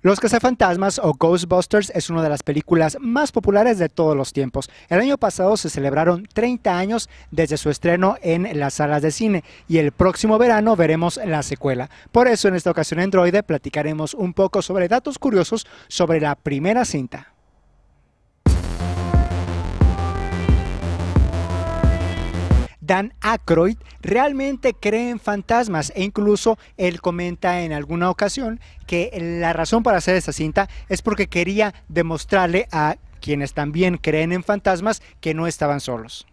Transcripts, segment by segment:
Los cazafantasmas o Ghostbusters es una de las películas más populares de todos los tiempos. El año pasado se celebraron 30 años desde su estreno en las salas de cine y el próximo verano veremos la secuela. Por eso en esta ocasión en platicaremos un poco sobre datos curiosos sobre la primera cinta. Dan Aykroyd realmente cree en fantasmas e incluso él comenta en alguna ocasión que la razón para hacer esta cinta es porque quería demostrarle a quienes también creen en fantasmas que no estaban solos.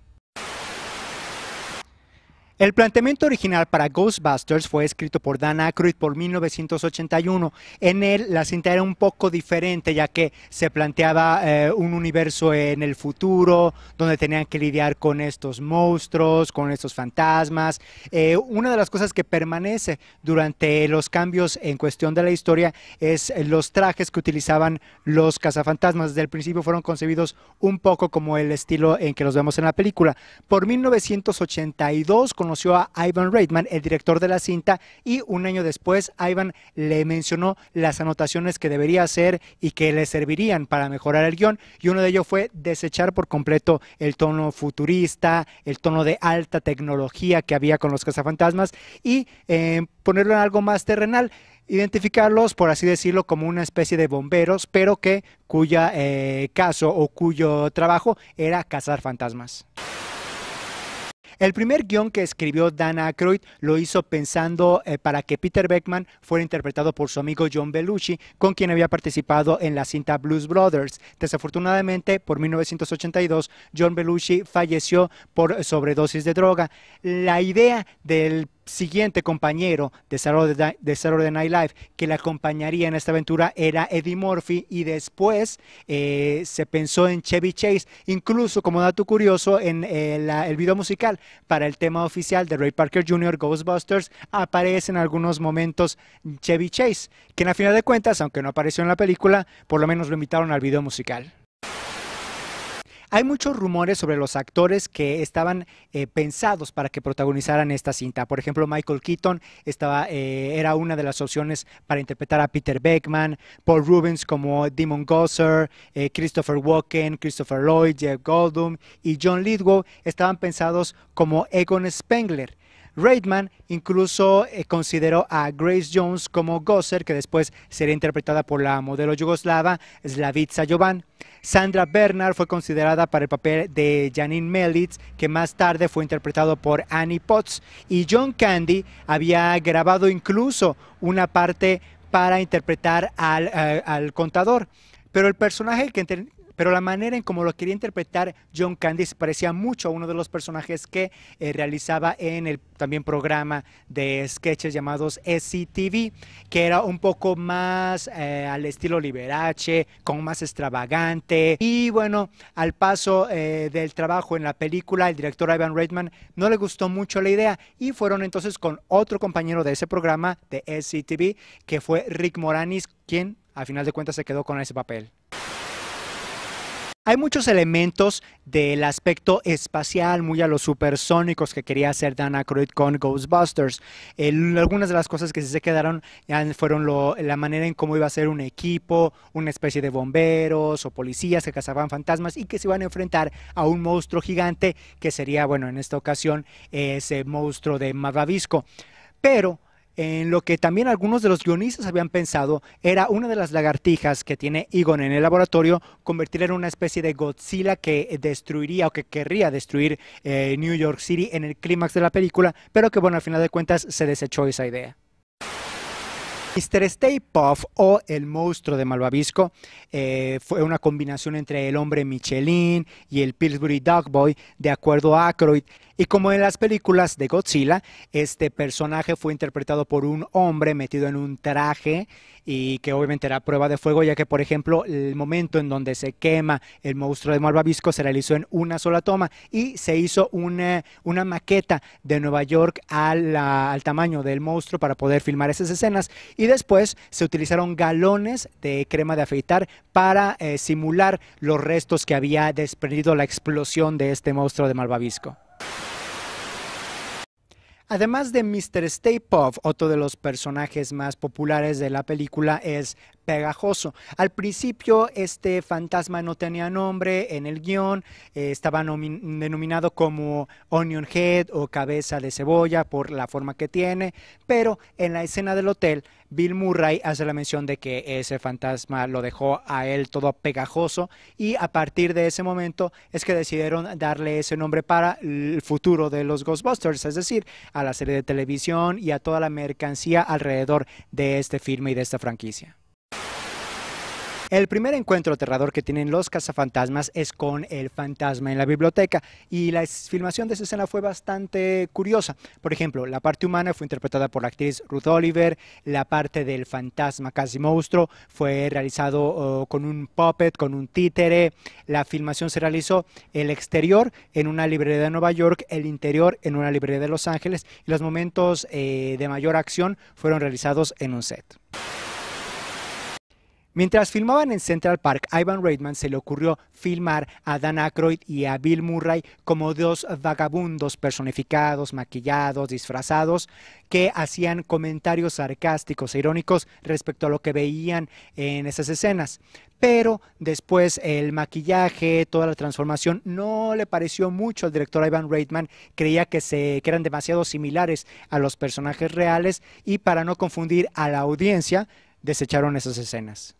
El planteamiento original para Ghostbusters fue escrito por Dan Aykroyd por 1981. En él la cinta era un poco diferente ya que se planteaba eh, un universo en el futuro donde tenían que lidiar con estos monstruos, con estos fantasmas. Eh, una de las cosas que permanece durante los cambios en cuestión de la historia es los trajes que utilizaban los cazafantasmas. Desde el principio fueron concebidos un poco como el estilo en que los vemos en la película. Por 1982 conoció a Ivan Reitman, el director de la cinta, y un año después Ivan le mencionó las anotaciones que debería hacer y que le servirían para mejorar el guión, y uno de ellos fue desechar por completo el tono futurista, el tono de alta tecnología que había con los cazafantasmas y eh, ponerlo en algo más terrenal identificarlos, por así decirlo, como una especie de bomberos, pero que cuya eh, caso o cuyo trabajo era cazar fantasmas. El primer guión que escribió Dana Aykroyd lo hizo pensando eh, para que Peter Beckman fuera interpretado por su amigo John Belushi, con quien había participado en la cinta Blues Brothers. Desafortunadamente, por 1982, John Belushi falleció por sobredosis de droga. La idea del siguiente compañero de Saturday, Night Live que le acompañaría en esta aventura era Eddie Murphy y después eh, se pensó en Chevy Chase, incluso como dato curioso en eh, el video musical para el tema oficial de Ray Parker Jr. Ghostbusters aparece en algunos momentos Chevy Chase, que en la final de cuentas, aunque no apareció en la película, por lo menos lo invitaron al video musical. Hay muchos rumores sobre los actores que estaban eh, pensados para que protagonizaran esta cinta. Por ejemplo, Michael Keaton estaba, eh, era una de las opciones para interpretar a Peter Beckman, Paul Rubens como Demon Gosser, eh, Christopher Walken, Christopher Lloyd, Jeff Goldblum y John Lithgow estaban pensados como Egon Spengler. Reitman incluso eh, consideró a Grace Jones como Gosser, que después sería interpretada por la modelo yugoslava Slavica Jovan. Sandra Bernard fue considerada para el papel de Janine Melitz, que más tarde fue interpretado por Annie Potts. Y John Candy había grabado incluso una parte para interpretar al, eh, al contador. Pero el personaje que, pero la manera en cómo lo quería interpretar John Candy parecía mucho a uno de los personajes que eh, realizaba en el también programa de sketches llamados SCTV, que era un poco más eh, al estilo Liberace, con más extravagante. Y bueno, al paso eh, del trabajo en la película, el director Ivan Reitman no le gustó mucho la idea y fueron entonces con otro compañero de ese programa de SCTV, que fue Rick Moranis, quien a final de cuentas se quedó con ese papel. Hay muchos elementos del aspecto espacial, muy a los supersónicos que quería hacer Dana Croyd con Ghostbusters. algunas de las cosas que se quedaron fueron la manera en cómo iba a ser un equipo, una especie de bomberos o policías que cazaban fantasmas y que se iban a enfrentar a un monstruo gigante que sería, bueno, en esta ocasión ese monstruo de Mavavisco. Pero en lo que también algunos de los guionistas habían pensado era una de las lagartijas que tiene Egon en el laboratorio convertirla en una especie de Godzilla que destruiría o que querría destruir eh, New York City en el clímax de la película, pero que bueno, al final de cuentas se desechó esa idea. Mr. Stay Puff o El Monstruo de Malvavisco eh, fue una combinación entre el hombre Michelin y el Pillsbury Dog Boy, de acuerdo a Ackroyd. Y como en las películas de Godzilla, este personaje fue interpretado por un hombre metido en un traje y que obviamente era prueba de fuego, ya que por ejemplo el momento en donde se quema el monstruo de Malvavisco se realizó en una sola toma y se hizo eh, una, maqueta de Nueva York al, al tamaño del monstruo para poder filmar esas escenas. Y y después se utilizaron galones de crema de afeitar para eh, simular los restos que había desprendido la explosión de este monstruo de Malvavisco. Además de Mr. Stay Puft, otro de los personajes más populares de la película es pegajoso. Al principio este fantasma no tenía nombre en el guión, eh, estaba denominado como Onion Head o cabeza de cebolla por la forma que tiene, pero en la escena del hotel Bill Murray hace la mención de que ese fantasma lo dejó a él todo pegajoso y a partir de ese momento es que decidieron darle ese nombre para el futuro de los Ghostbusters, es decir, a la serie de televisión y a toda la mercancía alrededor de este filme y de esta franquicia. El primer encuentro aterrador que tienen los cazafantasmas es con el fantasma en la biblioteca y la filmación de esa escena fue bastante curiosa. Por ejemplo, la parte humana fue interpretada por la actriz Ruth Oliver, la parte del fantasma casi monstruo fue realizado con un puppet, con un títere, la filmación se realizó el exterior en una librería de Nueva York, el interior en una librería de Los Ángeles y los momentos eh, de mayor acción fueron realizados en un set. Mientras filmaban en Central Park, Ivan Reitman se le ocurrió filmar a Dan Aykroyd y a Bill Murray como dos vagabundos personificados, maquillados, disfrazados, que hacían comentarios sarcásticos e irónicos respecto a lo que veían en esas escenas. Pero después el maquillaje, toda la transformación, no le pareció mucho al director Ivan Reitman. Creía que, se, que eran demasiado similares a los personajes reales y para no confundir a la audiencia, desecharon esas escenas.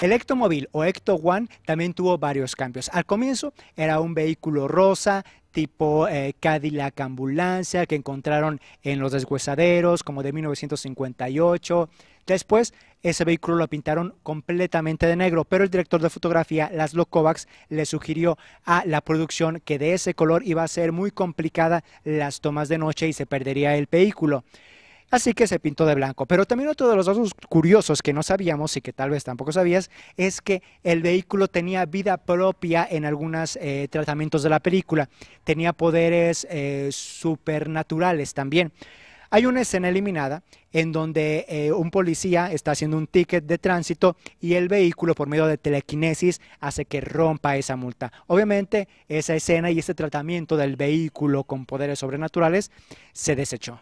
El Ectomóvil o Ecto One también tuvo varios cambios. Al comienzo era un vehículo rosa, tipo eh, Cadillac Ambulancia que encontraron en los deshuesaderos, como de 1958. Después, ese vehículo lo pintaron completamente de negro, pero el director de fotografía, Laszlo Kovacs, le sugirió a la producción que de ese color iba a ser muy complicada las tomas de noche y se perdería el vehículo. Así que se pintó de blanco. Pero también otro de los datos curiosos que no sabíamos y que tal vez tampoco sabías es que el vehículo tenía vida propia en algunos eh, tratamientos de la película. Tenía poderes eh, supernaturales también. Hay una escena eliminada en donde eh, un policía está haciendo un ticket de tránsito y el vehículo por medio de telequinesis hace que rompa esa multa. Obviamente esa escena y ese tratamiento del vehículo con poderes sobrenaturales se desechó.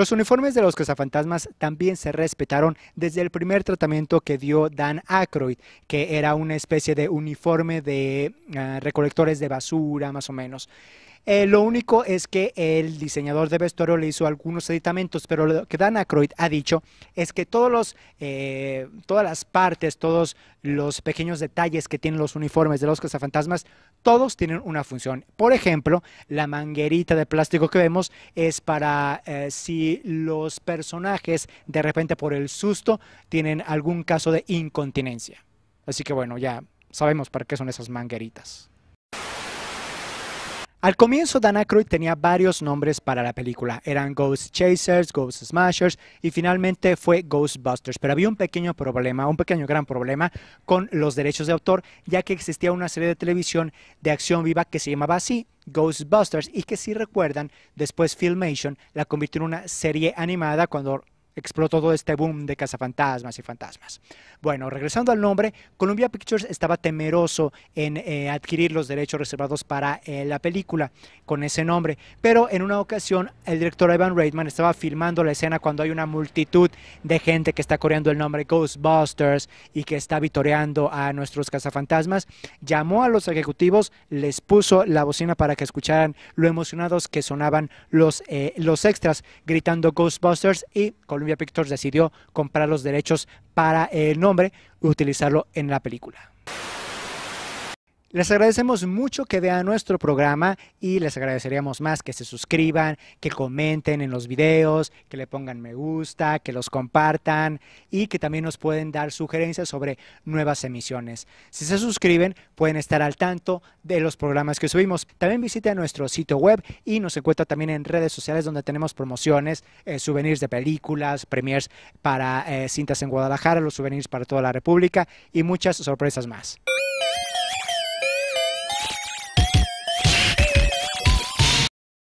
Los uniformes de los cazafantasmas también se respetaron desde el primer tratamiento que dio Dan Aykroyd, que era una especie de uniforme de ah, recolectores de basura, más o menos. Eh, lo único es que el diseñador de vestuario le hizo algunos editamentos, pero lo que Dan Aykroyd ha dicho es que todos eh, todas las partes, todos los pequeños detalles que tienen los uniformes de los cazafantasmas, todos tienen una función. Por ejemplo, la manguerita de plástico que vemos es para eh, si los personajes de repente por el susto tienen algún caso de incontinencia. Así que bueno, ya sabemos para qué son esas mangueritas. Al comienzo, Dana Croy tenía varios nombres para la película. Eran Ghost Chasers, Ghost Smashers y finalmente fue Ghostbusters. Pero había un pequeño problema, un pequeño gran problema con los derechos de autor, ya que existía una serie de televisión de acción viva que se llamaba así, Ghostbusters y que si recuerdan, después Filmation la convirtió en una serie animada cuando explotó todo este boom de cazafantasmas y fantasmas. Bueno, regresando al nombre, Columbia Pictures estaba temeroso en eh, adquirir los derechos reservados para eh, la película con ese nombre, pero en una ocasión el director Ivan Reitman estaba filmando la escena cuando hay una multitud de gente que está coreando el nombre Ghostbusters y que está vitoreando a nuestros cazafantasmas, llamó a los ejecutivos, les puso la bocina para que escucharan lo emocionados que sonaban los, eh, los extras gritando Ghostbusters y con Columbia Pictures decidió comprar los derechos para el nombre y utilizarlo en la película. Les agradecemos mucho que vean nuestro programa y les agradeceríamos más que se suscriban, que comenten en los videos, que le pongan me gusta, que los compartan y que también nos pueden dar sugerencias sobre nuevas emisiones. Si se suscriben, pueden estar al tanto de los programas que subimos. También visiten nuestro sitio web y nos encuentra también en redes sociales donde tenemos promociones, eh, souvenirs de películas, premiers para eh, cintas en Guadalajara, los souvenirs para toda la República y muchas sorpresas más.